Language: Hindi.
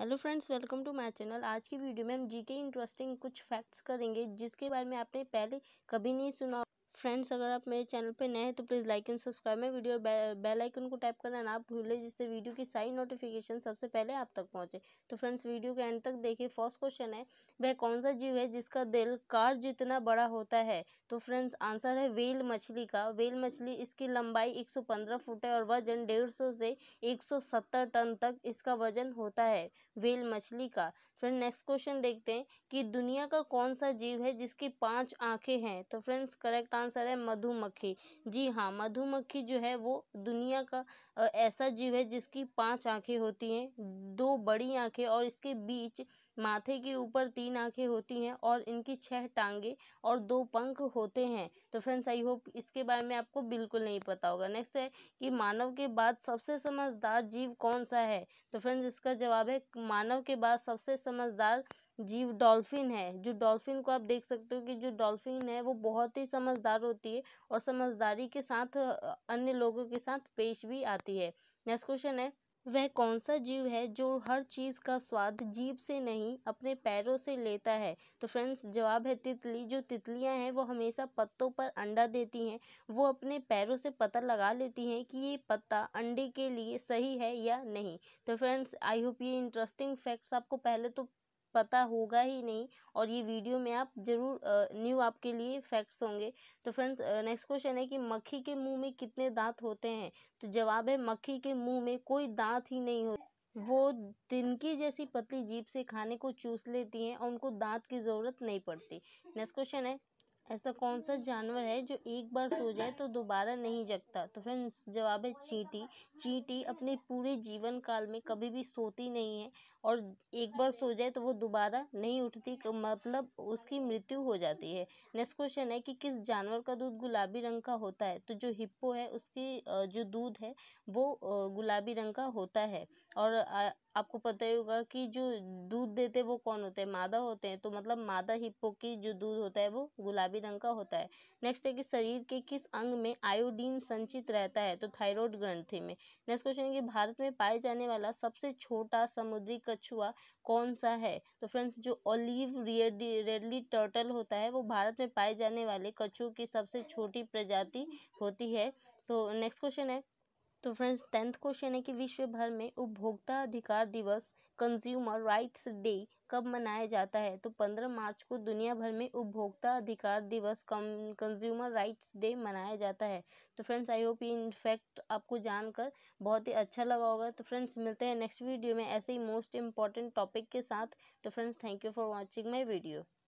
hello friends welcome to my channel आज की वीडियो में हम जीके इंटरेस्टिंग कुछ फैक्ट्स करेंगे जिसके बारे में आपने पहले कभी नहीं सुना फ्रेंड्स अगर आप मेरे चैनल पर नए हैं तो प्लीज़ लाइक एंड सब्सक्राइब में वीडियो और बे, बेल आइकन को टाइप करना ना भूलें जिससे वीडियो की सारी नोटिफिकेशन सबसे पहले आप तक पहुंचे तो फ्रेंड्स वीडियो के एंड तक देखिए फर्स्ट क्वेश्चन है वह कौन सा जीव है जिसका दिल कार जितना बड़ा होता है तो फ्रेंड्स आंसर है वेल मछली का वेल मछली इसकी लंबाई एक फुट है और वजन डेढ़ से एक टन तक इसका वजन होता है वेल मछली का फ्रेंड नेक्स्ट क्वेश्चन देखते हैं कि दुनिया का कौन सा जीव है जिसकी पाँच आँखें हैं तो फ्रेंड्स करेक्ट आंसर आंसर है मधुमक्खी जी हाँ मधुमक्खी जो है वो दुनिया का ऐसा जीव है जिसकी पांच आंखें होती हैं दो बड़ी आंखें और इसके बीच माथे के ऊपर तीन आंखें होती हैं और इनकी छह टांगे और दो पंख होते हैं तो फ्रेंड्स आई होप इसके बारे में आपको बिल्कुल नहीं पता होगा नेक्स्ट है कि मानव के बाद सबसे समझदार जीव कौन सा है तो फ्रेंड्स इसका जवाब है मानव के बाद सबसे समझदार जीव डॉल्फिन है जो डॉल्फिन को आप देख सकते हो कि जो डॉल्फिन है वो बहुत ही समझदार होती है और समझदारी के साथ अन्य लोगों के साथ पेश भी आती है नेक्स्ट क्वेश्चन है वह कौन सा जीव है जो हर चीज़ का स्वाद जीभ से नहीं अपने पैरों से लेता है तो फ्रेंड्स जवाब है तितली जो तितलियां हैं वो हमेशा पत्तों पर अंडा देती हैं वो अपने पैरों से पता लगा लेती हैं कि ये पत्ता अंडे के लिए सही है या नहीं तो फ्रेंड्स आई होप ये इंटरेस्टिंग फैक्ट्स आपको पहले तो पता होगा ही नहीं और ये वीडियो में आप जरूर न्यू आपके लिए फैक्ट्स होंगे तो फ्रेंड्स नेक्स्ट क्वेश्चन है कि मक्खी के मुंह में कितने दांत होते हैं तो जवाब है मक्खी के मुंह में कोई दांत ही नहीं होते वो तिनकी जैसी पतली जीप से खाने को चूस लेती हैं और उनको दांत की ज़रूरत नहीं पड़ती नेक्स्ट क्वेश्चन है ऐसा कौन सा जानवर है जो एक बार सो जाए तो दोबारा नहीं जगता तो फ्रेंड्स जवाब है चींटी चींटी अपने पूरे जीवन काल में कभी भी सोती नहीं है और एक बार सो जाए तो वो दोबारा नहीं उठती मतलब उसकी मृत्यु हो जाती है नेक्स्ट क्वेश्चन है कि किस जानवर का दूध गुलाबी रंग का होता है तो जो हिप्पो है उसकी जो दूध है वो गुलाबी रंग का होता है और आ, आपको पता ही होगा कि जो दूध देते वो कौन होते हैं मादा होते हैं तो मतलब मादा हिप्पो की जो दूध होता है वो गुलाबी रंग का होता है नेक्स्ट है कि शरीर के किस अंग में आयोडीन संचित रहता है तो थायराइड ग्रंथि में नेक्स्ट क्वेश्चन है कि भारत में पाए जाने वाला सबसे छोटा समुद्री कछुआ कौन सा है तो फ्रेंड्स जो ओलिव रेडली टर्टल होता है वो भारत में पाए जाने वाले कछुओं की सबसे छोटी प्रजाति होती है तो नेक्स्ट क्वेश्चन है तो फ्रेंड्स टेंथ क्वेश्चन है कि विश्व भर में उपभोक्ता अधिकार दिवस कंज्यूमर राइट्स डे कब मनाया जाता है तो 15 मार्च को दुनिया भर में उपभोक्ता अधिकार दिवस कंज्यूमर राइट्स डे मनाया जाता है तो फ्रेंड्स आई होप ये इनफैक्ट आपको जानकर बहुत ही अच्छा लगा होगा तो फ्रेंड्स मिलते हैं नेक्स्ट वीडियो में ऐसे ही मोस्ट इंपॉर्टेंट टॉपिक के साथ तो friends thank you for watching my video